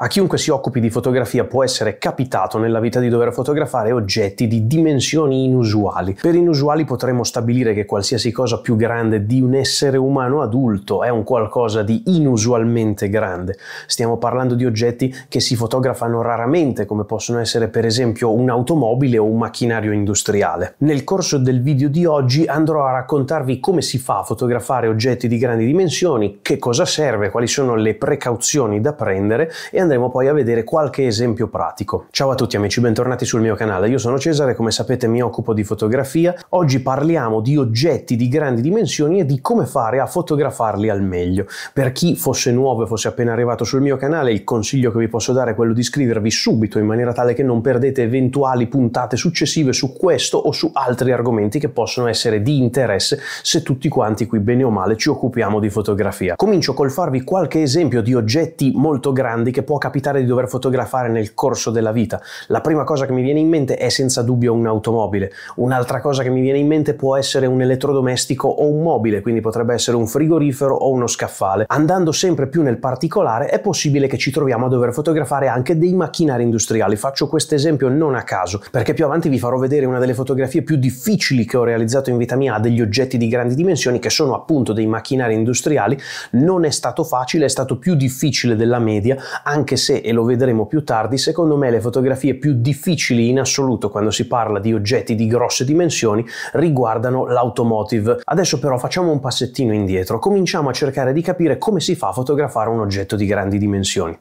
A chiunque si occupi di fotografia può essere capitato nella vita di dover fotografare oggetti di dimensioni inusuali. Per inusuali potremmo stabilire che qualsiasi cosa più grande di un essere umano adulto è un qualcosa di inusualmente grande. Stiamo parlando di oggetti che si fotografano raramente, come possono essere per esempio un'automobile o un macchinario industriale. Nel corso del video di oggi andrò a raccontarvi come si fa a fotografare oggetti di grandi dimensioni, che cosa serve, quali sono le precauzioni da prendere e e andremo poi a vedere qualche esempio pratico. Ciao a tutti amici, bentornati sul mio canale. Io sono Cesare, come sapete mi occupo di fotografia. Oggi parliamo di oggetti di grandi dimensioni e di come fare a fotografarli al meglio. Per chi fosse nuovo e fosse appena arrivato sul mio canale, il consiglio che vi posso dare è quello di iscrivervi subito in maniera tale che non perdete eventuali puntate successive su questo o su altri argomenti che possono essere di interesse se tutti quanti qui bene o male ci occupiamo di fotografia. Comincio col farvi qualche esempio di oggetti molto grandi che può capitare di dover fotografare nel corso della vita. La prima cosa che mi viene in mente è senza dubbio un'automobile, un'altra cosa che mi viene in mente può essere un elettrodomestico o un mobile, quindi potrebbe essere un frigorifero o uno scaffale. Andando sempre più nel particolare è possibile che ci troviamo a dover fotografare anche dei macchinari industriali. Faccio questo esempio non a caso, perché più avanti vi farò vedere una delle fotografie più difficili che ho realizzato in vita mia a degli oggetti di grandi dimensioni che sono appunto dei macchinari industriali. Non è stato facile, è stato più difficile della media, anche anche se, e lo vedremo più tardi, secondo me le fotografie più difficili in assoluto quando si parla di oggetti di grosse dimensioni riguardano l'automotive. Adesso però facciamo un passettino indietro, cominciamo a cercare di capire come si fa a fotografare un oggetto di grandi dimensioni.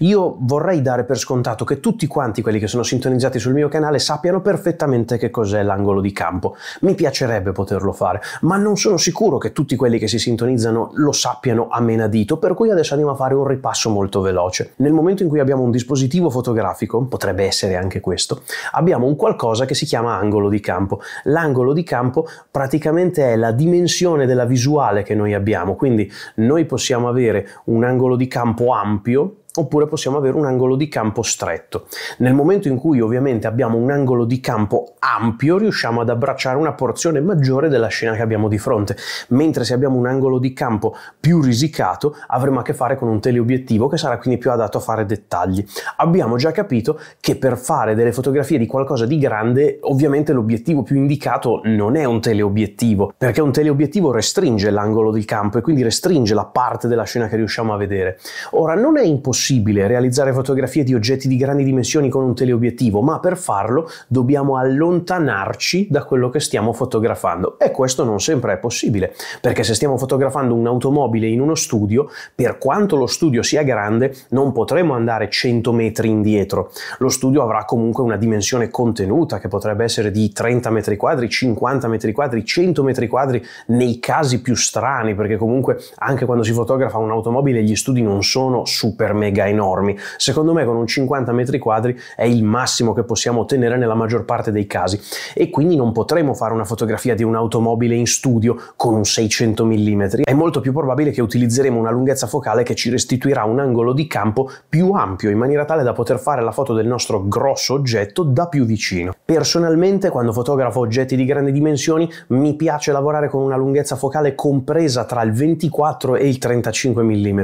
Io vorrei dare per scontato che tutti quanti quelli che sono sintonizzati sul mio canale sappiano perfettamente che cos'è l'angolo di campo. Mi piacerebbe poterlo fare, ma non sono sicuro che tutti quelli che si sintonizzano lo sappiano a menadito, per cui adesso andiamo a fare un ripasso molto veloce nel momento in cui abbiamo un dispositivo fotografico, potrebbe essere anche questo, abbiamo un qualcosa che si chiama angolo di campo. L'angolo di campo praticamente è la dimensione della visuale che noi abbiamo, quindi noi possiamo avere un angolo di campo ampio, oppure possiamo avere un angolo di campo stretto. Nel momento in cui ovviamente abbiamo un angolo di campo ampio, riusciamo ad abbracciare una porzione maggiore della scena che abbiamo di fronte, mentre se abbiamo un angolo di campo più risicato, avremo a che fare con un teleobiettivo che sarà quindi più adatto a fare dettagli. Abbiamo già capito che per fare delle fotografie di qualcosa di grande, ovviamente l'obiettivo più indicato non è un teleobiettivo, perché un teleobiettivo restringe l'angolo di campo e quindi restringe la parte della scena che riusciamo a vedere. Ora non è impossibile possibile realizzare fotografie di oggetti di grandi dimensioni con un teleobiettivo, ma per farlo dobbiamo allontanarci da quello che stiamo fotografando e questo non sempre è possibile, perché se stiamo fotografando un'automobile in uno studio, per quanto lo studio sia grande, non potremo andare 100 metri indietro. Lo studio avrà comunque una dimensione contenuta che potrebbe essere di 30 metri quadri, 50 metri quadri, 100 metri quadri nei casi più strani, perché comunque anche quando si fotografa un'automobile gli studi non sono super mega mega enormi. Secondo me con un 50 metri quadri è il massimo che possiamo ottenere nella maggior parte dei casi e quindi non potremo fare una fotografia di un'automobile in studio con un 600 mm. È molto più probabile che utilizzeremo una lunghezza focale che ci restituirà un angolo di campo più ampio in maniera tale da poter fare la foto del nostro grosso oggetto da più vicino. Personalmente quando fotografo oggetti di grandi dimensioni mi piace lavorare con una lunghezza focale compresa tra il 24 e il 35 mm.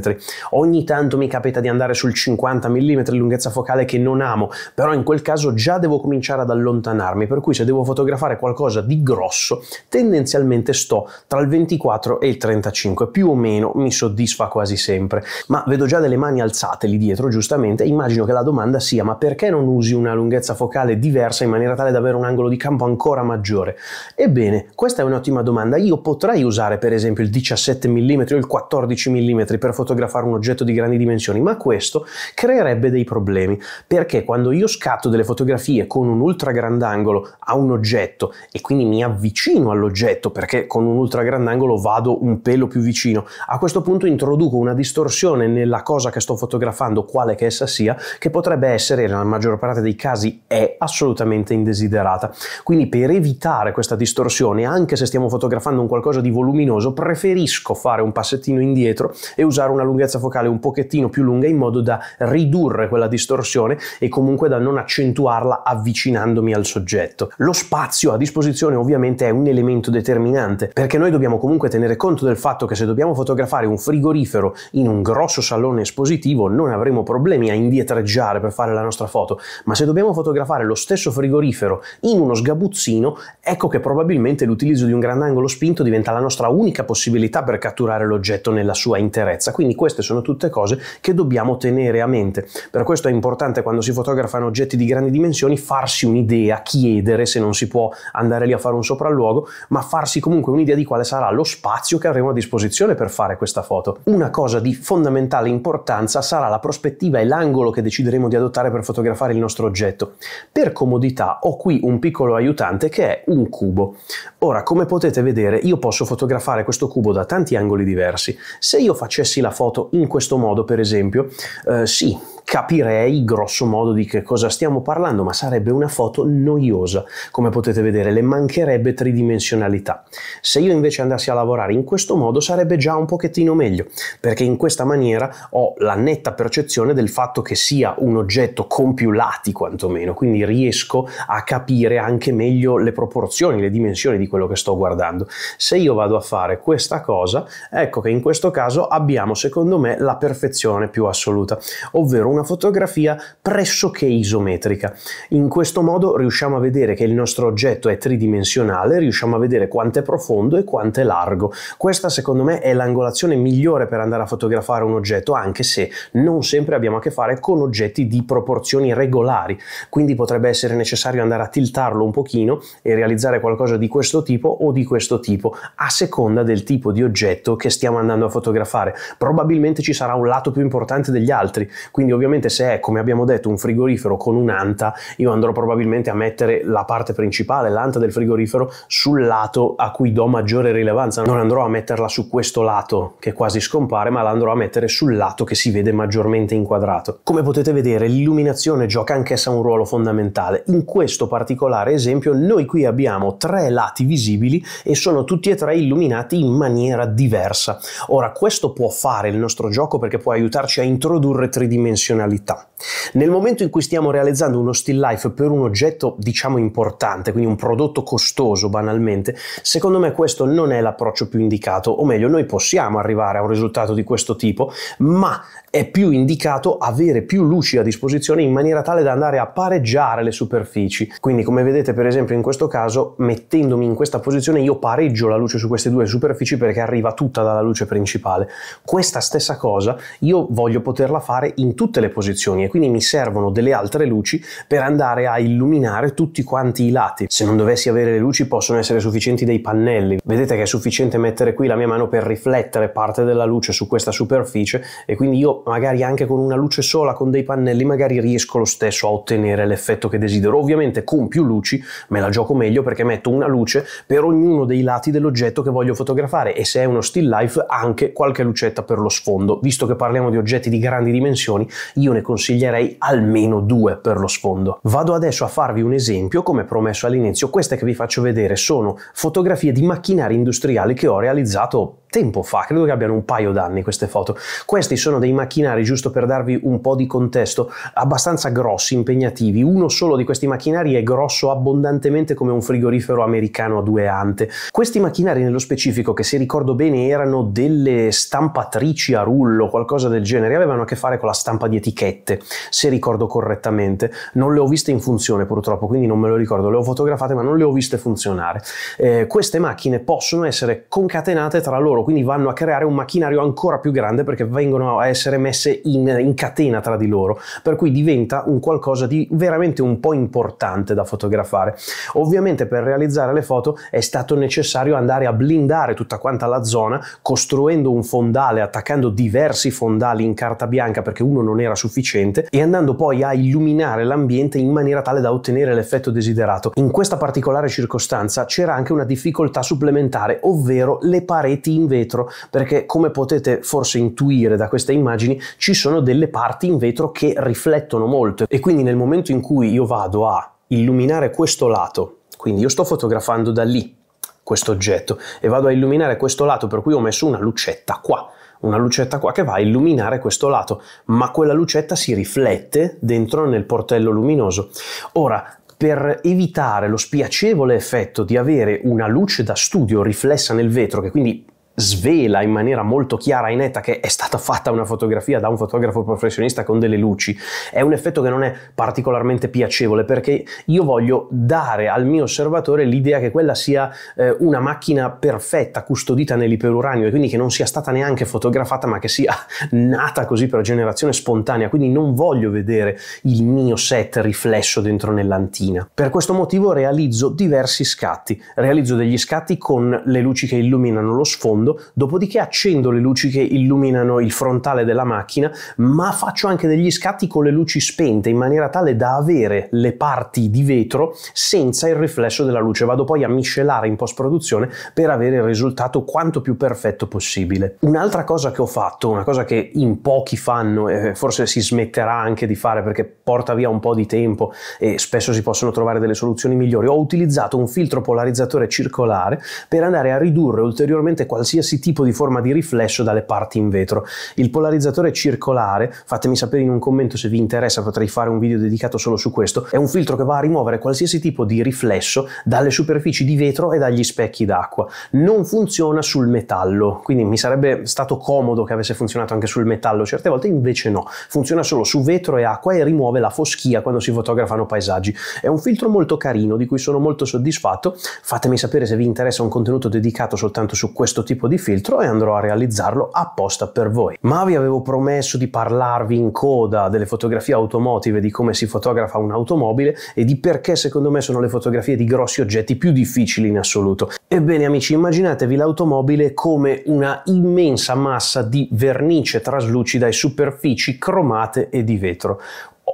Ogni tanto mi capita di andare sul 50 mm lunghezza focale che non amo, però in quel caso già devo cominciare ad allontanarmi, per cui se devo fotografare qualcosa di grosso, tendenzialmente sto tra il 24 e il 35, più o meno mi soddisfa quasi sempre, ma vedo già delle mani alzate lì dietro, giustamente, immagino che la domanda sia ma perché non usi una lunghezza focale diversa in maniera tale da avere un angolo di campo ancora maggiore? Ebbene, questa è un'ottima domanda, io potrei usare per esempio il 17 mm o il 14 mm per fotografare un oggetto di grandi dimensioni, ma questo creerebbe dei problemi, perché quando io scatto delle fotografie con un ultra grandangolo a un oggetto e quindi mi avvicino all'oggetto perché con un ultra grandangolo vado un pelo più vicino, a questo punto introduco una distorsione nella cosa che sto fotografando, quale che essa sia, che potrebbe essere, nella maggior parte dei casi è assolutamente indesiderata. Quindi per evitare questa distorsione, anche se stiamo fotografando un qualcosa di voluminoso, preferisco fare un passettino indietro e usare una lunghezza focale un pochettino più lunga in modo da ridurre quella distorsione e comunque da non accentuarla avvicinandomi al soggetto. Lo spazio a disposizione ovviamente è un elemento determinante perché noi dobbiamo comunque tenere conto del fatto che se dobbiamo fotografare un frigorifero in un grosso salone espositivo non avremo problemi a indietreggiare per fare la nostra foto, ma se dobbiamo fotografare lo stesso frigorifero in uno sgabuzzino, ecco che probabilmente l'utilizzo di un grandangolo spinto diventa la nostra unica possibilità per catturare l'oggetto nella sua interezza. Quindi queste sono tutte cose che dobbiamo dobbiamo tenere a mente. Per questo è importante quando si fotografano oggetti di grandi dimensioni farsi un'idea, chiedere se non si può andare lì a fare un sopralluogo, ma farsi comunque un'idea di quale sarà lo spazio che avremo a disposizione per fare questa foto. Una cosa di fondamentale importanza sarà la prospettiva e l'angolo che decideremo di adottare per fotografare il nostro oggetto. Per comodità ho qui un piccolo aiutante che è un cubo. Ora, come potete vedere, io posso fotografare questo cubo da tanti angoli diversi. Se io facessi la foto in questo modo, per esempio, eh, sì, capirei grosso modo di che cosa stiamo parlando, ma sarebbe una foto noiosa. Come potete vedere, le mancherebbe tridimensionalità. Se io invece andassi a lavorare in questo modo sarebbe già un pochettino meglio, perché in questa maniera ho la netta percezione del fatto che sia un oggetto con più lati quantomeno, quindi riesco a capire anche meglio le proporzioni, le dimensioni di quello che sto guardando. Se io vado a fare questa cosa, ecco che in questo caso abbiamo secondo me la perfezione più assoluta assoluta, ovvero una fotografia pressoché isometrica. In questo modo riusciamo a vedere che il nostro oggetto è tridimensionale, riusciamo a vedere quanto è profondo e quanto è largo. Questa secondo me è l'angolazione migliore per andare a fotografare un oggetto, anche se non sempre abbiamo a che fare con oggetti di proporzioni regolari, quindi potrebbe essere necessario andare a tiltarlo un pochino e realizzare qualcosa di questo tipo o di questo tipo, a seconda del tipo di oggetto che stiamo andando a fotografare. Probabilmente ci sarà un lato più importante differenze degli altri. Quindi ovviamente se è, come abbiamo detto, un frigorifero con un'anta, io andrò probabilmente a mettere la parte principale, l'anta del frigorifero, sul lato a cui do maggiore rilevanza. Non andrò a metterla su questo lato che quasi scompare, ma l'andrò a mettere sul lato che si vede maggiormente inquadrato. Come potete vedere, l'illuminazione gioca anch'essa un ruolo fondamentale. In questo particolare esempio noi qui abbiamo tre lati visibili e sono tutti e tre illuminati in maniera diversa. Ora questo può fare il nostro gioco perché può aiutarci a intuire introdurre tridimensionalità. Nel momento in cui stiamo realizzando uno still life per un oggetto, diciamo, importante, quindi un prodotto costoso banalmente, secondo me questo non è l'approccio più indicato, o meglio, noi possiamo arrivare a un risultato di questo tipo, ma è più indicato avere più luci a disposizione in maniera tale da andare a pareggiare le superfici. Quindi, come vedete, per esempio, in questo caso, mettendomi in questa posizione, io pareggio la luce su queste due superfici perché arriva tutta dalla luce principale. Questa stessa cosa io voglio poterla fare in tutte le posizioni quindi mi servono delle altre luci per andare a illuminare tutti quanti i lati. Se non dovessi avere le luci possono essere sufficienti dei pannelli. Vedete che è sufficiente mettere qui la mia mano per riflettere parte della luce su questa superficie e quindi io magari anche con una luce sola, con dei pannelli, magari riesco lo stesso a ottenere l'effetto che desidero. Ovviamente con più luci me la gioco meglio perché metto una luce per ognuno dei lati dell'oggetto che voglio fotografare e se è uno still life anche qualche lucetta per lo sfondo. Visto che parliamo di oggetti di grandi dimensioni, io ne consiglio sceglierei almeno due per lo sfondo. Vado adesso a farvi un esempio, come promesso all'inizio, queste che vi faccio vedere sono fotografie di macchinari industriali che ho realizzato tempo fa, credo che abbiano un paio d'anni queste foto. Questi sono dei macchinari, giusto per darvi un po' di contesto, abbastanza grossi, impegnativi. Uno solo di questi macchinari è grosso abbondantemente come un frigorifero americano a due ante. Questi macchinari nello specifico, che se ricordo bene erano delle stampatrici a rullo, qualcosa del genere, avevano a che fare con la stampa di etichette se ricordo correttamente. Non le ho viste in funzione purtroppo, quindi non me lo ricordo. Le ho fotografate ma non le ho viste funzionare. Eh, queste macchine possono essere concatenate tra loro, quindi vanno a creare un macchinario ancora più grande perché vengono a essere messe in, in catena tra di loro, per cui diventa un qualcosa di veramente un po' importante da fotografare. Ovviamente per realizzare le foto è stato necessario andare a blindare tutta quanta la zona costruendo un fondale, attaccando diversi fondali in carta bianca perché uno non era sufficiente dell'ambiente e andando poi a illuminare l'ambiente in maniera tale da ottenere l'effetto desiderato. In questa particolare circostanza c'era anche una difficoltà supplementare, ovvero le pareti in vetro, perché come potete forse intuire da queste immagini ci sono delle parti in vetro che riflettono molto e quindi nel momento in cui io vado a illuminare questo lato, quindi io sto fotografando da lì questo oggetto e vado a illuminare questo lato per cui ho messo una lucetta qua una lucetta qua che va a illuminare questo lato, ma quella lucetta si riflette dentro nel portello luminoso. Ora, per evitare lo spiacevole effetto di avere una luce da studio riflessa nel vetro, che quindi svela in maniera molto chiara e netta che è stata fatta una fotografia da un fotografo professionista con delle luci, è un effetto che non è particolarmente piacevole perché io voglio dare al mio osservatore l'idea che quella sia eh, una macchina perfetta custodita nell'iperuranio e quindi che non sia stata neanche fotografata ma che sia nata così per generazione spontanea, quindi non voglio vedere il mio set riflesso dentro nell'antina. Per questo motivo realizzo diversi scatti, realizzo degli scatti con le luci che illuminano lo sfondo fondo, dopodiché accendo le luci che illuminano il frontale della macchina, ma faccio anche degli scatti con le luci spente in maniera tale da avere le parti di vetro senza il riflesso della luce. Vado poi a miscelare in post-produzione per avere il risultato quanto più perfetto possibile. Un'altra cosa che ho fatto, una cosa che in pochi fanno e forse si smetterà anche di fare perché porta via un po' di tempo e spesso si possono trovare delle soluzioni migliori, ho utilizzato un filtro polarizzatore circolare per andare a ridurre ulteriormente qualsiasi qualsiasi tipo di forma di riflesso dalle parti in vetro. Il polarizzatore circolare, fatemi sapere in un commento se vi interessa, potrei fare un video dedicato solo su questo, è un filtro che va a rimuovere qualsiasi tipo di riflesso dalle superfici di vetro e dagli specchi d'acqua. Non funziona sul metallo, quindi mi sarebbe stato comodo che avesse funzionato anche sul metallo certe volte, invece no. Funziona solo su vetro e acqua e rimuove la foschia quando si fotografano paesaggi. È un filtro molto carino di cui sono molto soddisfatto. Fatemi sapere se vi interessa un contenuto dedicato soltanto su questo tipo tipo di filtro e andrò a realizzarlo apposta per voi. Ma vi avevo promesso di parlarvi in coda delle fotografie automotive, di come si fotografa un'automobile e di perché secondo me sono le fotografie di grossi oggetti più difficili in assoluto. Ebbene amici, immaginatevi l'automobile come una immensa massa di vernice traslucida e superfici cromate e di vetro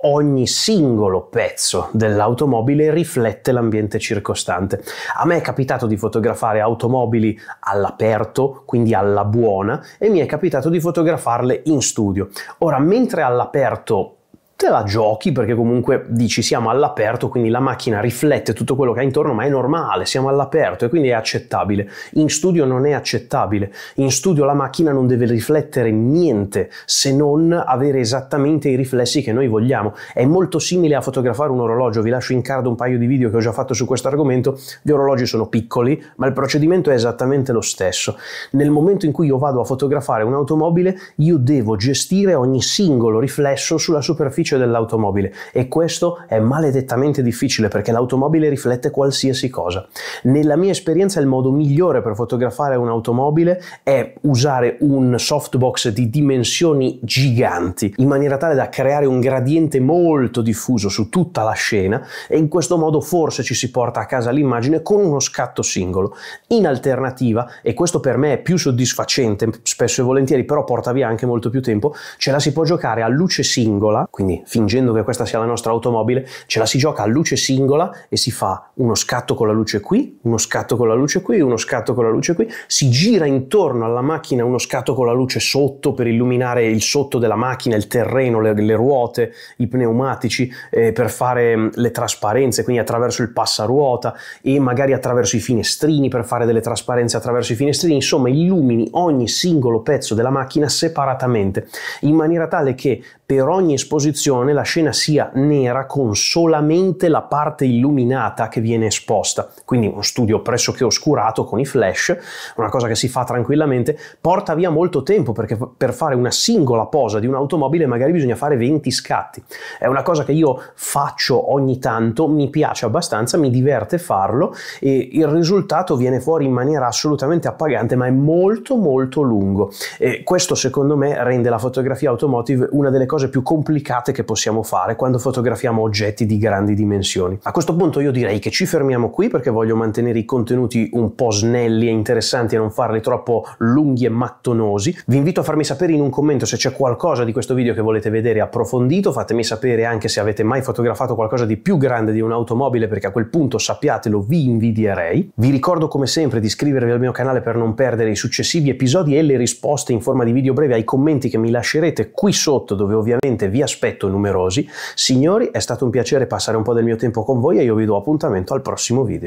ogni singolo pezzo dell'automobile riflette l'ambiente circostante. A me è capitato di fotografare automobili all'aperto, quindi alla buona, e mi è capitato di fotografarle in studio. Ora, mentre all'aperto te la giochi perché comunque dici siamo all'aperto, quindi la macchina riflette tutto quello che ha intorno, ma è normale, siamo all'aperto e quindi è accettabile. In studio non è accettabile. In studio la macchina non deve riflettere niente se non avere esattamente i riflessi che noi vogliamo. È molto simile a fotografare un orologio, vi lascio in card un paio di video che ho già fatto su questo argomento. Gli orologi sono piccoli, ma il procedimento è esattamente lo stesso. Nel momento in cui io vado a fotografare un'automobile, io devo gestire ogni singolo riflesso sulla superficie beneficio dell'automobile e questo è maledettamente difficile perché l'automobile riflette qualsiasi cosa. Nella mia esperienza il modo migliore per fotografare un'automobile è usare un softbox di dimensioni giganti in maniera tale da creare un gradiente molto diffuso su tutta la scena e in questo modo forse ci si porta a casa l'immagine con uno scatto singolo. In alternativa, e questo per me è più soddisfacente spesso e volentieri, però porta via anche molto più tempo, ce la si può giocare a luce singola, quindi fingendo che questa sia la nostra automobile, ce la si gioca a luce singola e si fa uno scatto con la luce qui, uno scatto con la luce qui, uno scatto con la luce qui, si gira intorno alla macchina uno scatto con la luce sotto per illuminare il sotto della macchina, il terreno, le, le ruote, i pneumatici, eh, per fare mm, le trasparenze, quindi attraverso il passaruota e magari attraverso i finestrini per fare delle trasparenze attraverso i finestrini, insomma illumini ogni singolo pezzo della macchina separatamente, in maniera tale che per ogni esposizione la scena sia nera con solamente la parte illuminata che viene esposta, quindi uno studio pressoché oscurato con i flash, una cosa che si fa tranquillamente, porta via molto tempo perché per fare una singola posa di un'automobile magari bisogna fare 20 scatti. È una cosa che io faccio ogni tanto, mi piace abbastanza, mi diverte farlo e il risultato viene fuori in maniera assolutamente appagante, ma è molto molto lungo. E questo secondo me rende la fotografia automotive una delle cose cose più complicate che possiamo fare quando fotografiamo oggetti di grandi dimensioni. A questo punto io direi che ci fermiamo qui perché voglio mantenere i contenuti un po' snelli e interessanti e non farli troppo lunghi e mattonosi. Vi invito a farmi sapere in un commento se c'è qualcosa di questo video che volete vedere approfondito, fatemi sapere anche se avete mai fotografato qualcosa di più grande di un'automobile perché a quel punto sappiatelo vi invidierei. Vi ricordo come sempre di iscrivervi al mio canale per non perdere i successivi episodi e le risposte in forma di video breve ai commenti che mi lascerete qui sotto dove ovviamente ovviamente vi aspetto numerosi. Signori, è stato un piacere passare un po' del mio tempo con voi e io vi do appuntamento al prossimo video.